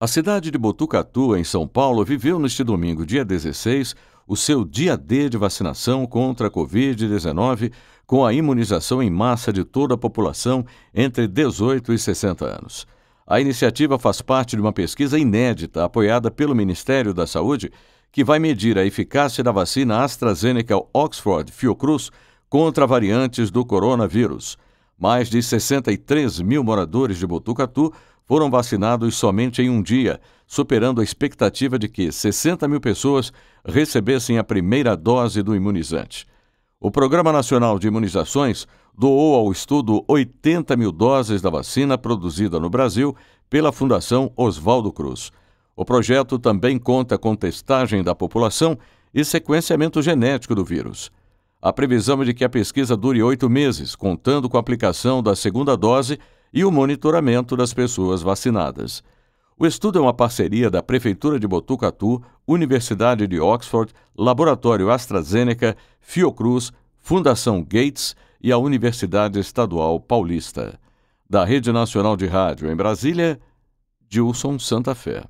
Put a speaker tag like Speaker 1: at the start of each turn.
Speaker 1: A cidade de Botucatu, em São Paulo, viveu neste domingo, dia 16, o seu dia D de vacinação contra a Covid-19, com a imunização em massa de toda a população entre 18 e 60 anos. A iniciativa faz parte de uma pesquisa inédita apoiada pelo Ministério da Saúde, que vai medir a eficácia da vacina AstraZeneca Oxford Fiocruz contra variantes do coronavírus. Mais de 63 mil moradores de Botucatu foram vacinados somente em um dia, superando a expectativa de que 60 mil pessoas recebessem a primeira dose do imunizante. O Programa Nacional de Imunizações doou ao estudo 80 mil doses da vacina produzida no Brasil pela Fundação Oswaldo Cruz. O projeto também conta com testagem da população e sequenciamento genético do vírus. A previsão é de que a pesquisa dure oito meses, contando com a aplicação da segunda dose e o monitoramento das pessoas vacinadas. O estudo é uma parceria da Prefeitura de Botucatu, Universidade de Oxford, Laboratório AstraZeneca, Fiocruz, Fundação Gates e a Universidade Estadual Paulista. Da Rede Nacional de Rádio em Brasília, Dilson Santa Fé.